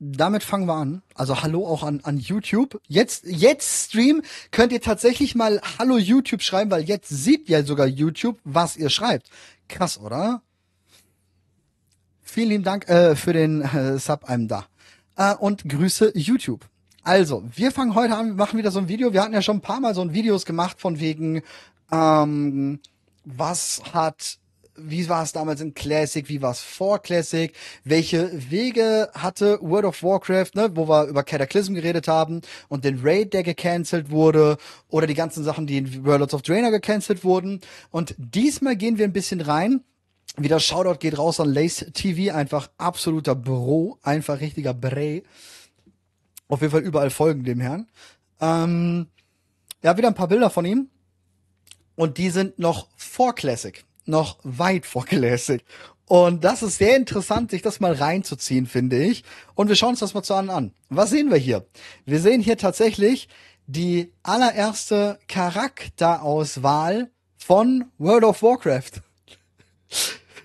damit fangen wir an. Also hallo auch an, an YouTube. Jetzt, jetzt Stream könnt ihr tatsächlich mal Hallo YouTube schreiben, weil jetzt sieht ja sogar YouTube, was ihr schreibt. Krass, oder? Vielen lieben Dank äh, für den äh, Sub einem da. Äh, und Grüße YouTube. Also, wir fangen heute an, machen wieder so ein Video. Wir hatten ja schon ein paar Mal so ein Videos gemacht von wegen, ähm, was hat wie war es damals in Classic, wie war es vor Classic, welche Wege hatte World of Warcraft, ne, wo wir über Cataclysm geredet haben und den Raid, der gecancelt wurde oder die ganzen Sachen, die in World of Draenor gecancelt wurden. Und diesmal gehen wir ein bisschen rein wieder Shoutout geht raus an Lace TV, einfach absoluter Bro, einfach richtiger Bre. Auf jeden Fall überall folgen dem Herrn. Ähm, ja, wieder ein paar Bilder von ihm. Und die sind noch vor Classic noch weit vor Classic. Und das ist sehr interessant, sich das mal reinzuziehen, finde ich. Und wir schauen uns das mal zu an an. Was sehen wir hier? Wir sehen hier tatsächlich die allererste Charakterauswahl von World of Warcraft.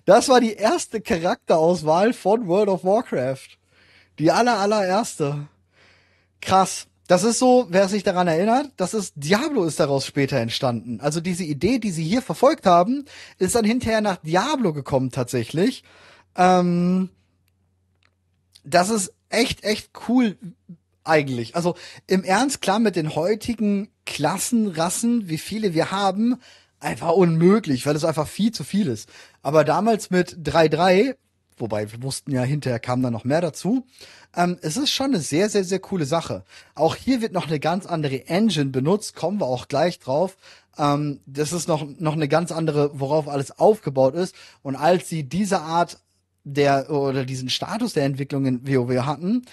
Das war die erste Charakterauswahl von World of Warcraft. Die aller allererste. Krass. Das ist so, wer sich daran erinnert, das ist Diablo ist daraus später entstanden. Also diese Idee, die sie hier verfolgt haben, ist dann hinterher nach Diablo gekommen tatsächlich. Ähm, das ist echt, echt cool eigentlich. Also im Ernst, klar, mit den heutigen Klassen, Rassen, wie viele wir haben, einfach unmöglich, weil es einfach viel zu viel ist. Aber damals mit 3-3 Wobei wir wussten ja, hinterher kam da noch mehr dazu. Ähm, es ist schon eine sehr, sehr, sehr coole Sache. Auch hier wird noch eine ganz andere Engine benutzt, kommen wir auch gleich drauf. Ähm, das ist noch, noch eine ganz andere, worauf alles aufgebaut ist. Und als sie diese Art der, oder diesen Status der Entwicklung in WoW hatten,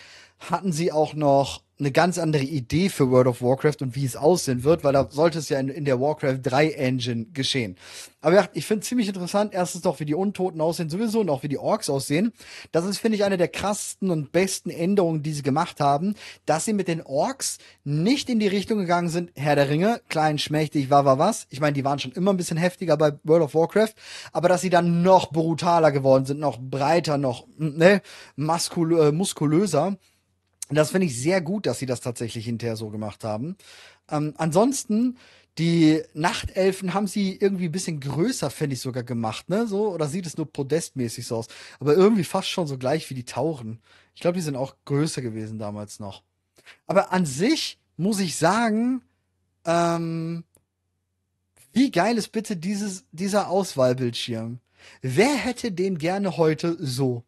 hatten sie auch noch eine ganz andere Idee für World of Warcraft und wie es aussehen wird, weil da sollte es ja in, in der Warcraft 3 Engine geschehen. Aber ja, ich finde ziemlich interessant, erstens doch, wie die Untoten aussehen sowieso und auch wie die Orks aussehen. Das ist, finde ich, eine der krassesten und besten Änderungen, die sie gemacht haben, dass sie mit den Orks nicht in die Richtung gegangen sind, Herr der Ringe, klein, schmächtig, war, war, was. Ich meine, die waren schon immer ein bisschen heftiger bei World of Warcraft, aber dass sie dann noch brutaler geworden sind, noch breiter, noch, ne, äh, muskulöser und das finde ich sehr gut, dass sie das tatsächlich hinterher so gemacht haben. Ähm, ansonsten, die Nachtelfen haben sie irgendwie ein bisschen größer, finde ich, sogar gemacht, ne? So, oder sieht es nur podestmäßig so aus? Aber irgendwie fast schon so gleich wie die Tauren. Ich glaube, die sind auch größer gewesen damals noch. Aber an sich muss ich sagen, ähm, wie geil ist bitte dieses, dieser Auswahlbildschirm? Wer hätte den gerne heute so?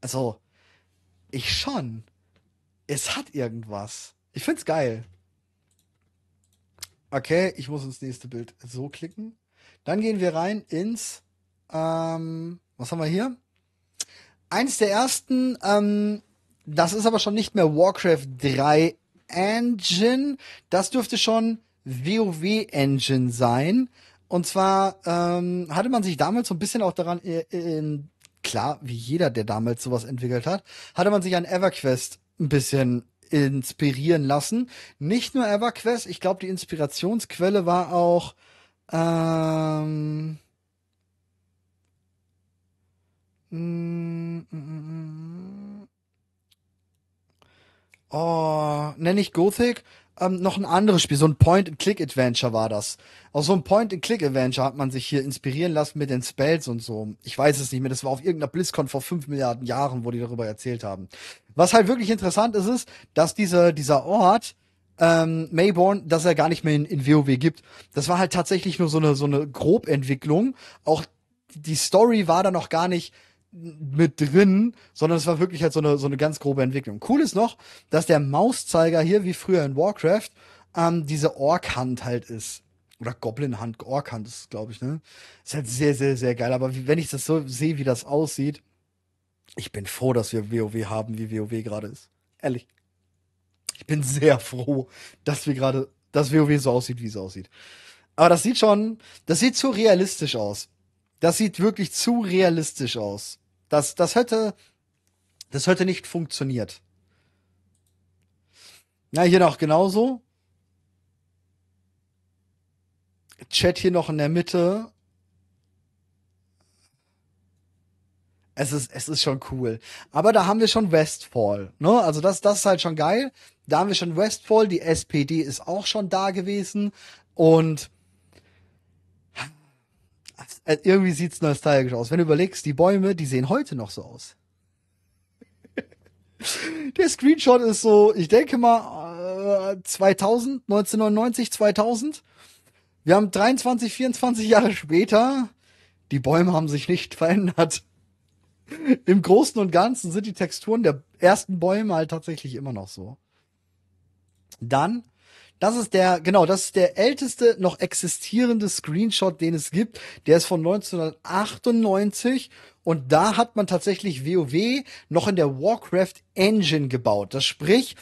Also, ich schon es hat irgendwas. Ich find's geil. Okay, ich muss ins nächste Bild so klicken. Dann gehen wir rein ins, ähm, was haben wir hier? Eins der ersten, ähm, das ist aber schon nicht mehr Warcraft 3 Engine. Das dürfte schon WoW Engine sein. Und zwar ähm, hatte man sich damals so ein bisschen auch daran, äh, äh, in, klar, wie jeder, der damals sowas entwickelt hat, hatte man sich an EverQuest ein bisschen inspirieren lassen. Nicht nur EverQuest, ich glaube, die Inspirationsquelle war auch ähm, mm, mm, mm, Oh, nenne ich Gothic, ähm, noch ein anderes Spiel, so ein Point-and-Click-Adventure war das. Aus so einem Point-and-Click-Adventure hat man sich hier inspirieren lassen mit den Spells und so. Ich weiß es nicht mehr, das war auf irgendeiner BlizzCon vor 5 Milliarden Jahren, wo die darüber erzählt haben. Was halt wirklich interessant ist, ist, dass diese, dieser Ort, ähm, Mayborn, dass er gar nicht mehr in, in WoW gibt. Das war halt tatsächlich nur so eine, so eine Grobentwicklung. Auch die Story war da noch gar nicht mit drin, sondern es war wirklich halt so eine, so eine ganz grobe Entwicklung. Cool ist noch, dass der Mauszeiger hier, wie früher in Warcraft, ähm, diese Ork-Hand halt ist. Oder Goblin-Hand, Ork-Hand ist glaube ich, ne? Ist halt sehr, sehr, sehr geil. Aber wie, wenn ich das so sehe, wie das aussieht, ich bin froh, dass wir WoW haben, wie WoW gerade ist. Ehrlich. Ich bin sehr froh, dass wir gerade, dass WoW so aussieht, wie es aussieht. Aber das sieht schon, das sieht zu realistisch aus. Das sieht wirklich zu realistisch aus. Das, das hätte, das hätte nicht funktioniert. Na, hier noch genauso. Chat hier noch in der Mitte. Es ist, es ist schon cool. Aber da haben wir schon Westfall. Ne? Also das, das ist halt schon geil. Da haben wir schon Westfall. Die SPD ist auch schon da gewesen. Und äh, irgendwie sieht's nostalgisch aus. Wenn du überlegst, die Bäume, die sehen heute noch so aus. Der Screenshot ist so, ich denke mal, 2000, 1999, 2000. Wir haben 23, 24 Jahre später. Die Bäume haben sich nicht verändert. Im Großen und Ganzen sind die Texturen der ersten Bäume halt tatsächlich immer noch so. Dann das ist der, genau, das ist der älteste noch existierende Screenshot, den es gibt. Der ist von 1998 und da hat man tatsächlich WoW noch in der Warcraft Engine gebaut. Das sprich,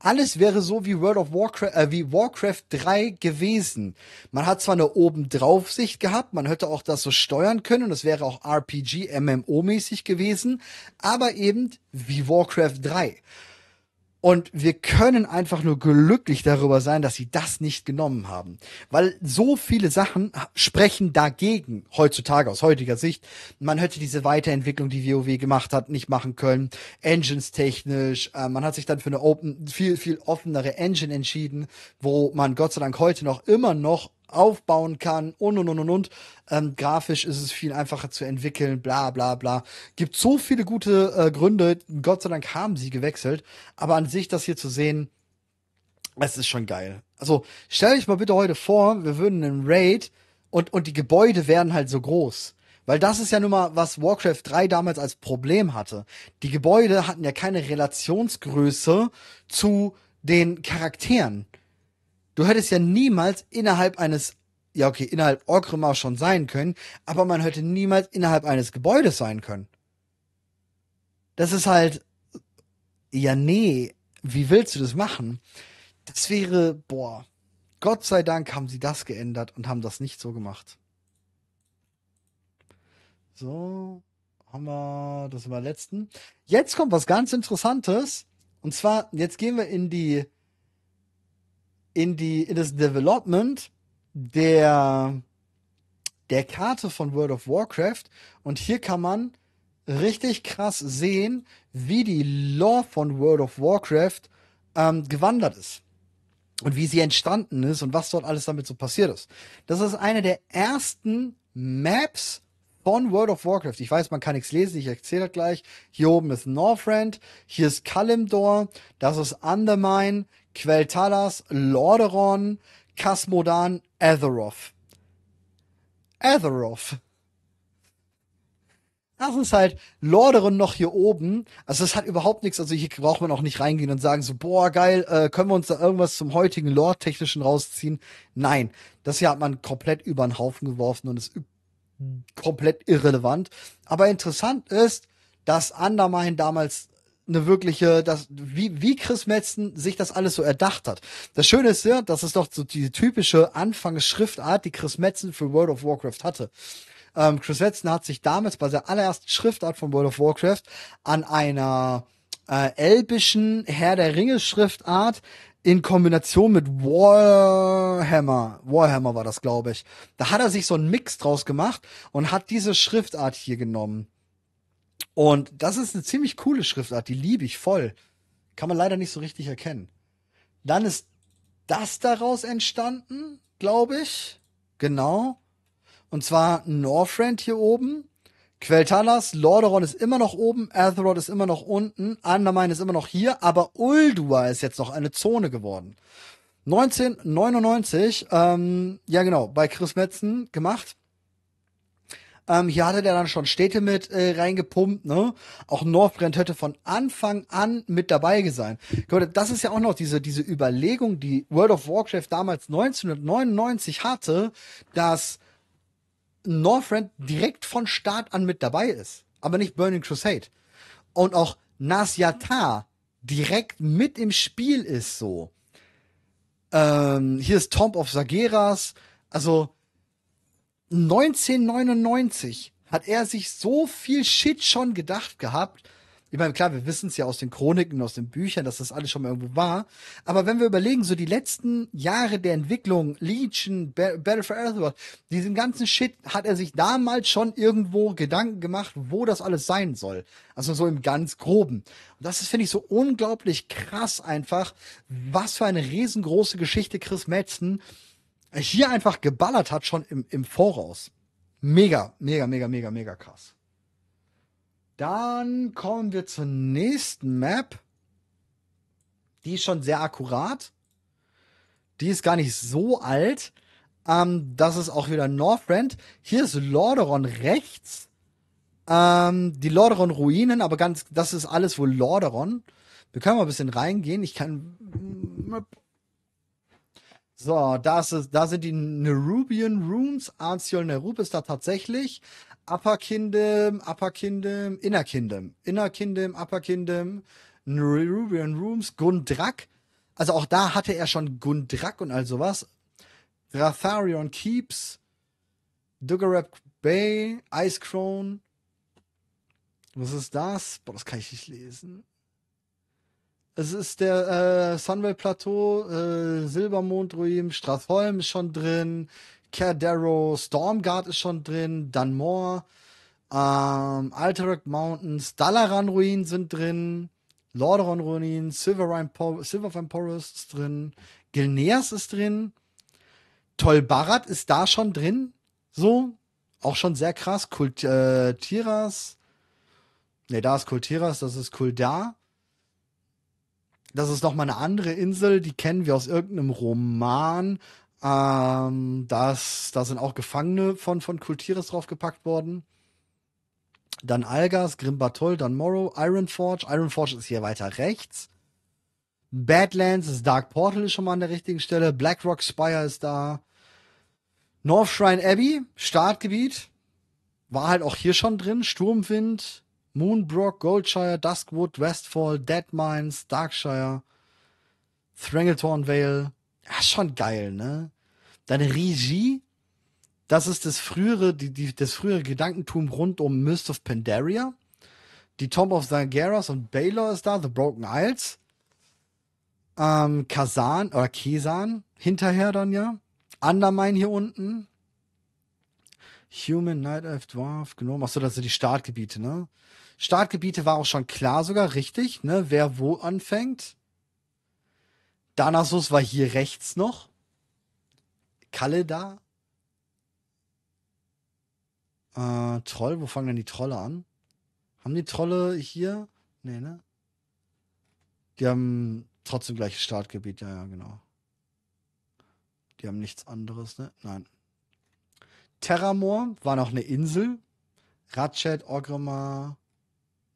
alles wäre so wie World of Warcraft, äh, wie Warcraft 3 gewesen. Man hat zwar eine obendrauf Sicht gehabt, man hätte auch das so steuern können und es wäre auch RPG MMO mäßig gewesen, aber eben wie Warcraft 3. Und wir können einfach nur glücklich darüber sein, dass sie das nicht genommen haben. Weil so viele Sachen sprechen dagegen, heutzutage aus heutiger Sicht. Man hätte diese Weiterentwicklung, die WoW gemacht hat, nicht machen können. Engines technisch. Äh, man hat sich dann für eine open, viel, viel offenere Engine entschieden, wo man Gott sei Dank heute noch immer noch aufbauen kann und und und und und. Ähm, grafisch ist es viel einfacher zu entwickeln, bla bla bla. Gibt so viele gute äh, Gründe. Gott sei Dank haben sie gewechselt. Aber an sich das hier zu sehen, es ist schon geil. Also stell dich mal bitte heute vor, wir würden einen Raid und, und die Gebäude wären halt so groß. Weil das ist ja nun mal, was Warcraft 3 damals als Problem hatte. Die Gebäude hatten ja keine Relationsgröße zu den Charakteren. Du hättest ja niemals innerhalb eines, ja okay, innerhalb Orgrim auch schon sein können, aber man hätte niemals innerhalb eines Gebäudes sein können. Das ist halt, ja nee, wie willst du das machen? Das wäre, boah, Gott sei Dank haben sie das geändert und haben das nicht so gemacht. So, haben wir, das war letzten. Jetzt kommt was ganz Interessantes. Und zwar, jetzt gehen wir in die in, die, in das Development der, der Karte von World of Warcraft. Und hier kann man richtig krass sehen, wie die Lore von World of Warcraft ähm, gewandert ist. Und wie sie entstanden ist und was dort alles damit so passiert ist. Das ist eine der ersten Maps von World of Warcraft. Ich weiß, man kann nichts lesen, ich erzähle das gleich. Hier oben ist Northrend, hier ist Kalimdor, das ist Undermine, Quel'Talas, Lorderon, Kasmodan, Aetheroth. Aetheroth. Das ist halt Lorderon noch hier oben. Also das hat überhaupt nichts. Also hier braucht man auch nicht reingehen und sagen so, boah, geil, äh, können wir uns da irgendwas zum heutigen Lore-Technischen rausziehen? Nein. Das hier hat man komplett über den Haufen geworfen und ist komplett irrelevant. Aber interessant ist, dass Undermine damals eine wirkliche, das, wie, wie Chris Metzen sich das alles so erdacht hat. Das Schöne ist ja, das ist doch so die typische Anfangsschriftart, die Chris Metzen für World of Warcraft hatte. Ähm, Chris Metzen hat sich damals bei der allerersten Schriftart von World of Warcraft an einer äh, elbischen Herr der Ringe Schriftart in Kombination mit Warhammer, Warhammer war das, glaube ich. Da hat er sich so einen Mix draus gemacht und hat diese Schriftart hier genommen. Und das ist eine ziemlich coole Schriftart, die liebe ich voll. Kann man leider nicht so richtig erkennen. Dann ist das daraus entstanden, glaube ich. Genau. Und zwar Northrend hier oben. Quel'Thalas, Lordaeron ist immer noch oben, Azeroth ist immer noch unten, Andaman ist immer noch hier, aber Uldua ist jetzt noch eine Zone geworden. 1999, ähm, ja genau, bei Chris Metzen gemacht. Ähm, hier hatte der dann schon Städte mit äh, reingepumpt, ne? Auch Northbrand hätte von Anfang an mit dabei sein. Das ist ja auch noch diese, diese Überlegung, die World of Warcraft damals 1999 hatte, dass Northrend direkt von Start an mit dabei ist. Aber nicht Burning Crusade. Und auch Nas Yatar direkt mit im Spiel ist so. Ähm, hier ist Tomb of Sageras. Also, 1999 hat er sich so viel Shit schon gedacht gehabt. Ich meine, klar, wir wissen es ja aus den Chroniken, aus den Büchern, dass das alles schon mal irgendwo war. Aber wenn wir überlegen, so die letzten Jahre der Entwicklung, Legion, Battle for Earthworld, diesen ganzen Shit hat er sich damals schon irgendwo Gedanken gemacht, wo das alles sein soll. Also so im ganz Groben. Und das ist, finde ich, so unglaublich krass einfach, was für eine riesengroße Geschichte Chris Metzen hier einfach geballert hat, schon im, im Voraus. Mega, mega, mega, mega, mega krass. Dann kommen wir zur nächsten Map. Die ist schon sehr akkurat. Die ist gar nicht so alt. Ähm, das ist auch wieder Northrend. Hier ist Lorderon rechts. Ähm, die lorderon ruinen aber ganz, das ist alles wohl Lorderon. Wir können mal ein bisschen reingehen. Ich kann mm, mm, so, das ist, da sind die Nerubian Rooms. Arziol Nerub ist da tatsächlich. Upper Kingdom, Upper Kingdom, Inner Kingdom. Inner Kingdom, Upper Kingdom, Nerubian Rooms, Gundrak. Also auch da hatte er schon Gundrak und all sowas. Ratharion Keeps, Duggerap Bay, Ice Was ist das? Boah, das kann ich nicht lesen. Es ist der äh, Sunwell Plateau, äh, Silbermondruin, Strathholm ist schon drin, Cardero, Stormguard ist schon drin, Dunmore, ähm, Alterac Mountains, Dalaran Ruinen sind drin, Lordaeron Ruinen, Silverine po Silverfine Forest ist drin, Gilneas ist drin, Tolbarat ist da schon drin, so, auch schon sehr krass, Kultiras, äh, ne, da ist Kultiras, das ist Kuldar, das ist nochmal eine andere Insel, die kennen wir aus irgendeinem Roman. Ähm, das, da sind auch Gefangene von, von Kultieres draufgepackt worden. Dann Algas, Grimbatol, dann Morrow, Ironforge. Ironforge ist hier weiter rechts. Badlands, das Dark Portal ist schon mal an der richtigen Stelle. Blackrock Spire ist da. North Shrine Abbey, Startgebiet, war halt auch hier schon drin. Sturmwind, Moonbrook, Goldshire, Duskwood, Westfall, Deadmines, Darkshire, Thrangletorn Vale. Ja, schon geil, ne? Dann Regie, das ist das frühere, die, die, das frühere Gedankentum rund um Mist of Pandaria. Die Tomb of Zangeras und Baylor ist da, The Broken Isles. Ähm, Kasan oder Kesan hinterher dann ja. Undermine hier unten. Human, Night Elf, Dwarf, Gnome. Genau, Achso, das sind die Startgebiete, ne? Startgebiete war auch schon klar sogar, richtig, ne? Wer wo anfängt. Danasus war hier rechts noch. Kalle da. Äh, Troll, wo fangen denn die Trolle an? Haben die Trolle hier? Nee, ne? Die haben trotzdem gleiches Startgebiet, ja, ja, genau. Die haben nichts anderes, ne? Nein. Terramor war noch eine Insel. Ratchet, Orgrimmar,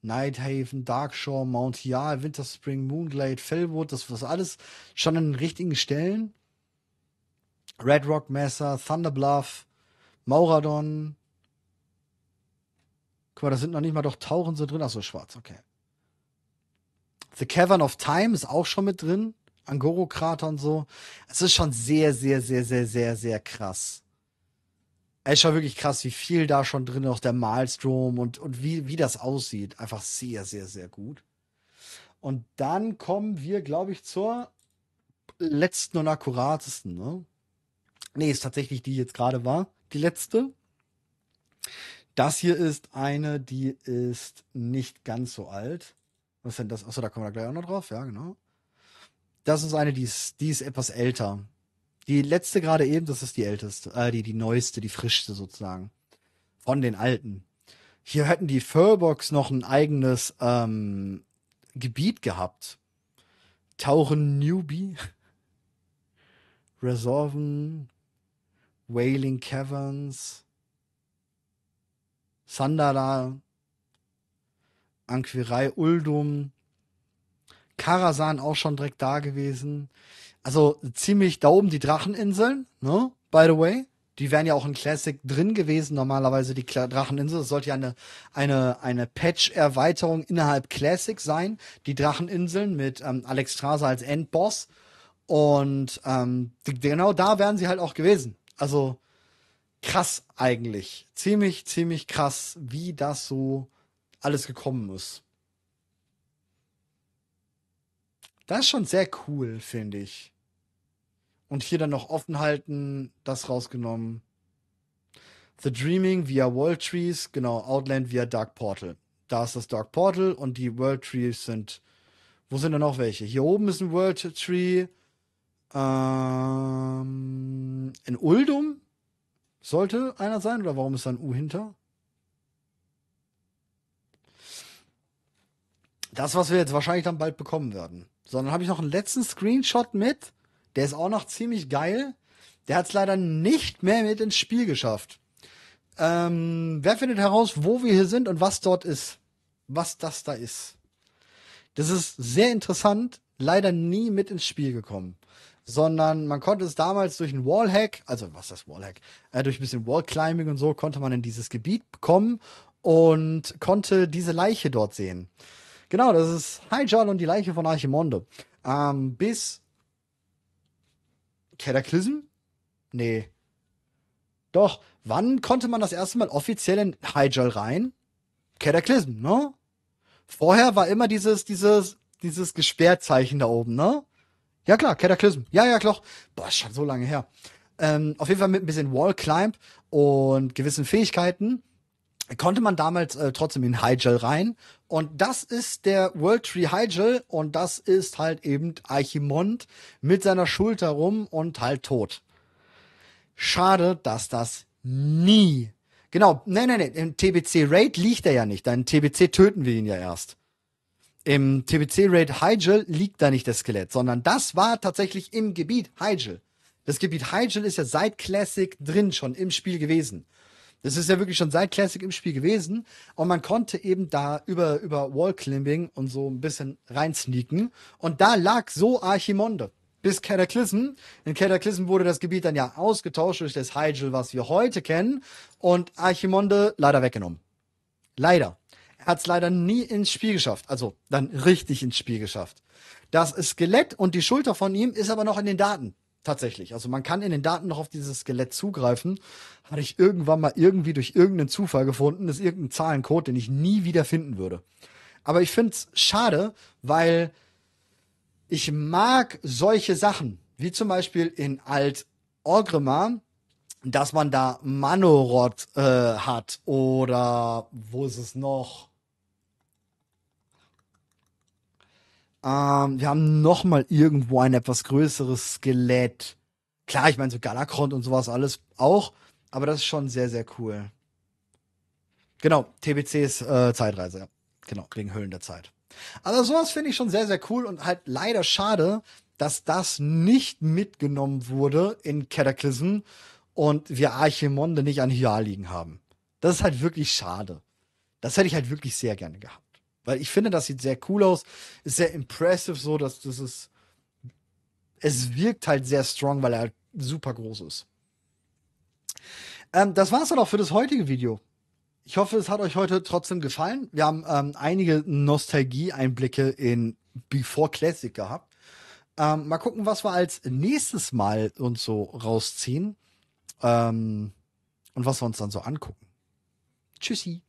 Nighthaven, Darkshore, Mount Hial, Winterspring, Moonglade, Fellwood, das war alles schon an den richtigen Stellen. Red Rock Messer, Thunderbluff, Mauradon. Guck mal, da sind noch nicht mal doch Tauchen so drin. Achso, schwarz, okay. The Cavern of Time ist auch schon mit drin. Angoro-Krater und so. Es ist schon sehr, sehr, sehr, sehr, sehr, sehr krass. Es ist schon wirklich krass, wie viel da schon drin auch der Malstrom und, und wie, wie das aussieht. Einfach sehr, sehr, sehr gut. Und dann kommen wir, glaube ich, zur letzten und akkuratesten. Ne, nee, ist tatsächlich die die jetzt gerade war. Die letzte. Das hier ist eine, die ist nicht ganz so alt. Was ist denn das? Achso, da kommen wir gleich auch noch drauf. Ja, genau. Das ist eine, die ist, die ist etwas älter. Die letzte gerade eben, das ist die älteste, äh, die, die neueste, die frischste sozusagen. Von den alten. Hier hätten die Furbox noch ein eigenes ähm, Gebiet gehabt. Tauchen Newbie. Resolven. Wailing Caverns. Sandala. Anquirei Uldum. Karasan auch schon direkt da gewesen also ziemlich da oben die Dracheninseln, ne? By the way. Die wären ja auch in Classic drin gewesen, normalerweise die Dracheninsel. Das sollte ja eine, eine, eine Patch-Erweiterung innerhalb Classic sein. Die Dracheninseln mit ähm, Alex Straser als Endboss. Und ähm, genau da wären sie halt auch gewesen. Also krass eigentlich. Ziemlich, ziemlich krass, wie das so alles gekommen ist. Das ist schon sehr cool, finde ich. Und hier dann noch offen halten, das rausgenommen. The Dreaming via World Trees, genau, Outland via Dark Portal. Da ist das Dark Portal und die World Trees sind. Wo sind denn noch welche? Hier oben ist ein World Tree. Ähm, in Uldum sollte einer sein, oder warum ist da ein U hinter? Das, was wir jetzt wahrscheinlich dann bald bekommen werden. Sondern habe ich noch einen letzten Screenshot mit. Der ist auch noch ziemlich geil. Der hat es leider nicht mehr mit ins Spiel geschafft. Ähm, wer findet heraus, wo wir hier sind und was dort ist? Was das da ist? Das ist sehr interessant. Leider nie mit ins Spiel gekommen sondern man konnte es damals durch einen Wallhack, also was ist das Wallhack, äh, durch ein bisschen Wallclimbing und so konnte man in dieses Gebiet kommen und konnte diese Leiche dort sehen. Genau, das ist Hyjal und die Leiche von Archimonde. Ähm, bis Cataclysm? Nee. Doch, wann konnte man das erste Mal offiziell in Hyjal rein? Cataclysm, ne? Vorher war immer dieses, dieses, dieses Gesperrzeichen da oben, ne? Ja klar, Cataclysm. Ja, ja, klar. Boah, ist schon so lange her. Ähm, auf jeden Fall mit ein bisschen Wallclimb und gewissen Fähigkeiten konnte man damals äh, trotzdem in Hygel rein. Und das ist der World Tree Hygel und das ist halt eben Archimond mit seiner Schulter rum und halt tot. Schade, dass das nie. Genau, nein, nein, nein, im TBC Raid liegt er ja nicht. Dann TBC töten wir ihn ja erst. Im TBC Raid Hygel liegt da nicht das Skelett, sondern das war tatsächlich im Gebiet Hygel. Das Gebiet Hygel ist ja seit Classic drin schon im Spiel gewesen. Das ist ja wirklich schon seit Classic im Spiel gewesen. Und man konnte eben da über, über Wallclimbing und so ein bisschen reinsneaken. Und da lag so Archimonde. Bis Cataclysm. In Cataclysm wurde das Gebiet dann ja ausgetauscht durch das Hygel, was wir heute kennen. Und Archimonde leider weggenommen. Leider. Er hat es leider nie ins Spiel geschafft. Also dann richtig ins Spiel geschafft. Das Skelett und die Schulter von ihm ist aber noch in den Daten. Tatsächlich. Also man kann in den Daten noch auf dieses Skelett zugreifen. Hatte ich irgendwann mal irgendwie durch irgendeinen Zufall gefunden. Das ist irgendein Zahlencode, den ich nie wieder finden würde. Aber ich finde es schade, weil ich mag solche Sachen, wie zum Beispiel in Alt Orgrimma, dass man da Manoroth äh, hat oder wo ist es noch? Ähm, wir haben noch mal irgendwo ein etwas größeres Skelett. Klar, ich meine so Galakrond und sowas alles auch, aber das ist schon sehr, sehr cool. Genau, TBC ist äh, Zeitreise. Genau, wegen Höhlen der Zeit. Also sowas finde ich schon sehr, sehr cool und halt leider schade, dass das nicht mitgenommen wurde in Cataclysm und wir Archimonde nicht an Hyar liegen haben. Das ist halt wirklich schade. Das hätte ich halt wirklich sehr gerne gehabt. Weil ich finde, das sieht sehr cool aus, ist sehr impressive, so dass das ist. Es wirkt halt sehr strong, weil er halt super groß ist. Ähm, das es dann auch für das heutige Video. Ich hoffe, es hat euch heute trotzdem gefallen. Wir haben ähm, einige Nostalgie-Einblicke in Before Classic gehabt. Ähm, mal gucken, was wir als nächstes Mal uns so rausziehen ähm, und was wir uns dann so angucken. Tschüssi.